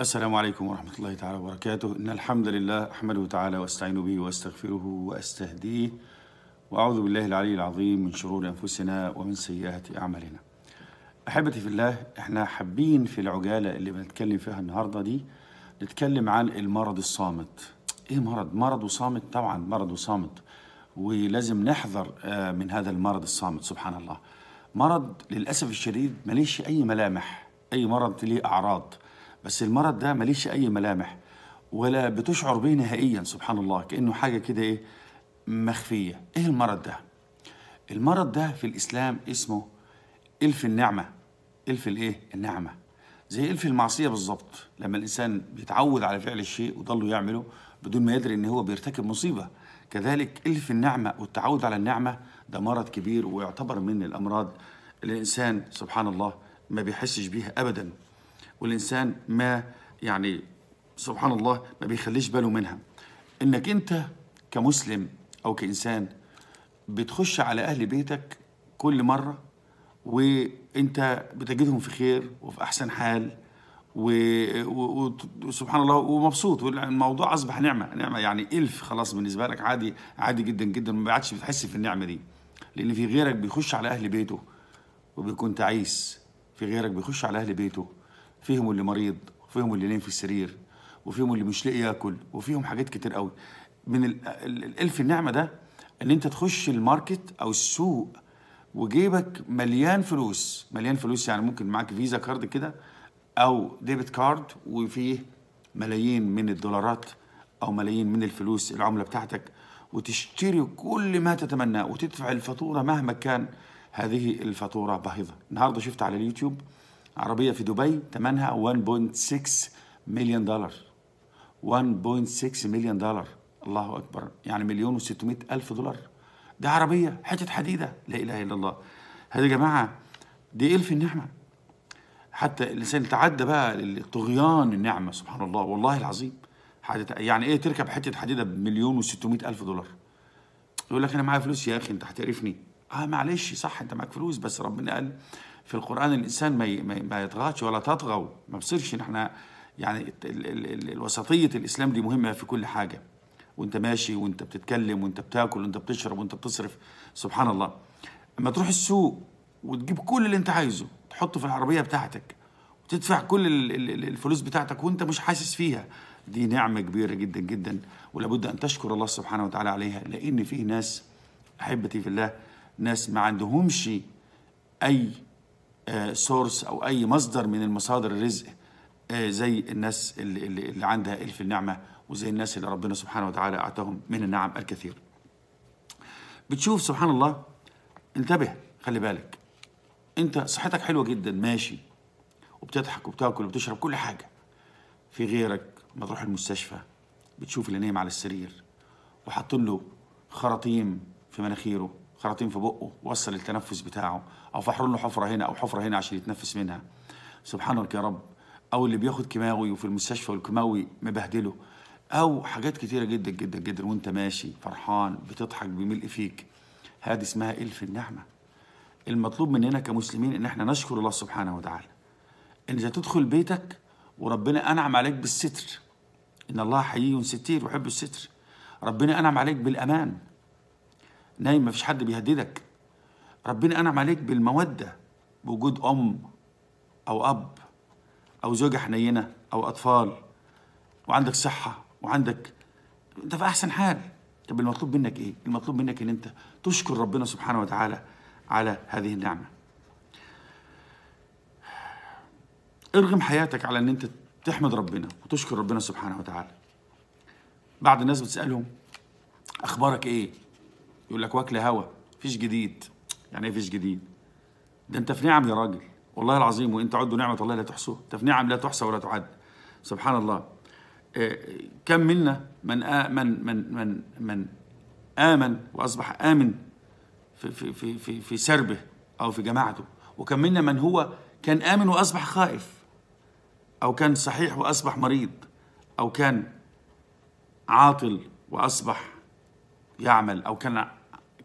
السلام عليكم ورحمة الله تعالى وبركاته إن الحمد لله أحمده تعالى وأستعين به وأستغفره وأستهديه وأعوذ بالله العلي العظيم من شرور أنفسنا ومن سيئات أعمالنا أحبتي في الله إحنا حابين في العجالة اللي بنتكلم فيها النهاردة دي نتكلم عن المرض الصامت إيه مرض؟ مرض وصامت طبعا مرض وصامت ولازم نحذر آه، من هذا المرض الصامت سبحان الله مرض للأسف الشديد ماليش أي ملامح أي مرض ليه أعراض بس المرض ده ماليش اي ملامح ولا بتشعر به نهائيا سبحان الله كانه حاجه كده ايه مخفيه ايه المرض ده المرض ده في الاسلام اسمه الف النعمه الف الايه النعمه زي الف المعصيه بالظبط لما الانسان بيتعود على فعل الشيء وضله يعمله بدون ما يدري ان هو بيرتكب مصيبه كذلك الف النعمه والتعود على النعمه ده مرض كبير ويعتبر من الامراض الانسان سبحان الله ما بيحسش بيها ابدا والإنسان ما يعني سبحان الله ما بيخليش باله منها إنك أنت كمسلم أو كإنسان بتخش على أهل بيتك كل مرة وأنت بتجدهم في خير وفي أحسن حال وسبحان الله ومبسوط والموضوع اصبح نعمه نعمه يعني الف خلاص بالنسبه لك عادي عادي جدا جدا ما بعدش بتحس في النعمه دي لان في غيرك بيخش على اهل بيته وبيكون تعيس في غيرك بيخش على اهل بيته فيهم اللي مريض وفيهم اللي نايم في السرير وفيهم اللي مش لاقي ياكل وفيهم حاجات كتير قوي من الالف النعمه ده ان انت تخش الماركت او السوق وجيبك مليان فلوس مليان فلوس يعني ممكن معاك فيزا كارد كده او ديبت كارد وفيه ملايين من الدولارات او ملايين من الفلوس العمله بتاعتك وتشتري كل ما تتمناه وتدفع الفاتوره مهما كان هذه الفاتوره باهظه النهارده شفت على اليوتيوب عربيه في دبي ثمنها 1.6 مليون دولار 1.6 مليون دولار الله اكبر يعني مليون و600 الف دولار ده عربيه حته حديده لا اله الا الله هذا يا جماعه دي إيه الف النعمه حتى الانسان تعدى بقى لطغيان النعمه سبحان الله والله العظيم حتى يعني ايه تركب حته حديده بمليون و600 الف دولار يقول لك انا معايا فلوس يا اخي انت هتعرفني اه معلش صح انت معاك فلوس بس ربنا قال في القرآن الإنسان ما ما يطغاش ولا تطغوا ما بصيرش نحن يعني الوسطية الإسلام دي مهمة في كل حاجة وأنت ماشي وأنت بتتكلم وأنت بتاكل وأنت بتشرب وأنت بتصرف سبحان الله أما تروح السوق وتجيب كل اللي أنت عايزه تحطه في العربية بتاعتك وتدفع كل الفلوس بتاعتك وأنت مش حاسس فيها دي نعمة كبيرة جدا جدا ولابد أن تشكر الله سبحانه وتعالى عليها لأن في ناس أحبتي في الله ناس ما عندهمش أي سورس آه، او اي مصدر من المصادر الرزق آه، زي الناس اللي, اللي عندها الف النعمه وزي الناس اللي ربنا سبحانه وتعالى اعطاهم من النعم الكثير. بتشوف سبحان الله انتبه خلي بالك انت صحتك حلوه جدا ماشي وبتضحك وبتاكل وبتشرب كل حاجه في غيرك ما تروح المستشفى بتشوف اللي نايم على السرير وحاطين له خراطيم في مناخيره خراطيم في بقه وصل التنفس بتاعه او فحر له حفره هنا او حفره هنا عشان يتنفس منها سبحانك يا رب او اللي بياخد كيماوي وفي المستشفى والكيماوي مبهدله او حاجات كتيره جدا جدا جدا وانت ماشي فرحان بتضحك بملء فيك هذه اسمها الف النعمه المطلوب مننا كمسلمين ان احنا نشكر الله سبحانه وتعالى ان انت تدخل بيتك وربنا انعم عليك بالستر ان الله حيي ستير ويحب الستر ربنا انعم عليك بالامان نايم مفيش حد بيهددك ربنا انعم عليك بالموده بوجود ام او اب او زوجه حنينه او اطفال وعندك صحه وعندك انت في احسن حال طب المطلوب منك ايه المطلوب منك ان انت تشكر ربنا سبحانه وتعالى على هذه النعمه ارغم حياتك على ان انت تحمد ربنا وتشكر ربنا سبحانه وتعالى بعض الناس بتسالهم اخبارك ايه يقول لك واكل هوا فيش جديد يعني ايه فيش جديد ده انت في نعم يا راجل والله العظيم وان تعدوا نعمه الله لا تحصوه انت في نعم لا تحصى ولا تعد سبحان الله آه، كم منا من آمن من من من آمن وأصبح آمن في في في في, في سربه أو في جماعته وكم منا من هو كان آمن وأصبح خائف أو كان صحيح وأصبح مريض أو كان عاطل وأصبح يعمل أو كان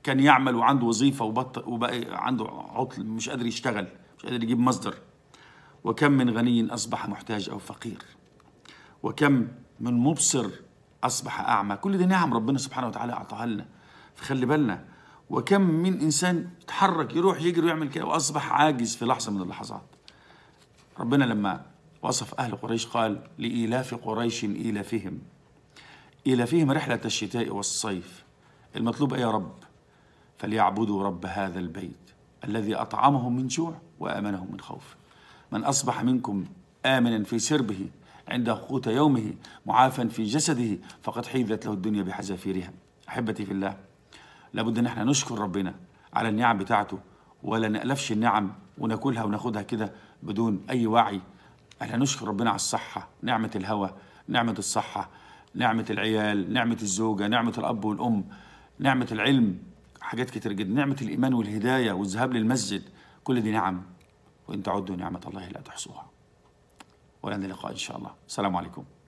كان يعمل وعنده وظيفه وبط وبقى عنده عطل مش قادر يشتغل مش قادر يجيب مصدر وكم من غني اصبح محتاج او فقير وكم من مبصر اصبح اعمى كل دي نعم ربنا سبحانه وتعالى اعطاها لنا فخلي بالنا وكم من انسان يتحرك يروح يجري ويعمل كده واصبح عاجز في لحظه من اللحظات ربنا لما وصف اهل قريش قال لايلاف قريش ايلافهم إيلافهم رحلة الشتاء والصيف المطلوب إيه يا رب فليعبدوا رب هذا البيت الذي أطعمهم من جوع وآمنهم من خوف من أصبح منكم آمنا في سربه عند قوت يومه معافا في جسده فقد حيذت له الدنيا بحذافيرها أحبتي في الله لابد أن احنا نشكر ربنا على النعم بتاعته ولا نألفش النعم وناكلها وناخدها كده بدون أي وعي احنا نشكر ربنا على الصحة نعمة الهوى نعمة الصحة نعمة العيال نعمة الزوجة نعمة الأب والأم نعمة العلم حاجات كتير جدا نعمه الايمان والهدايه والذهاب للمسجد كل دي نعم وان تعدوا نعمه الله لا تحصوها ولن لقاء ان شاء الله السلام عليكم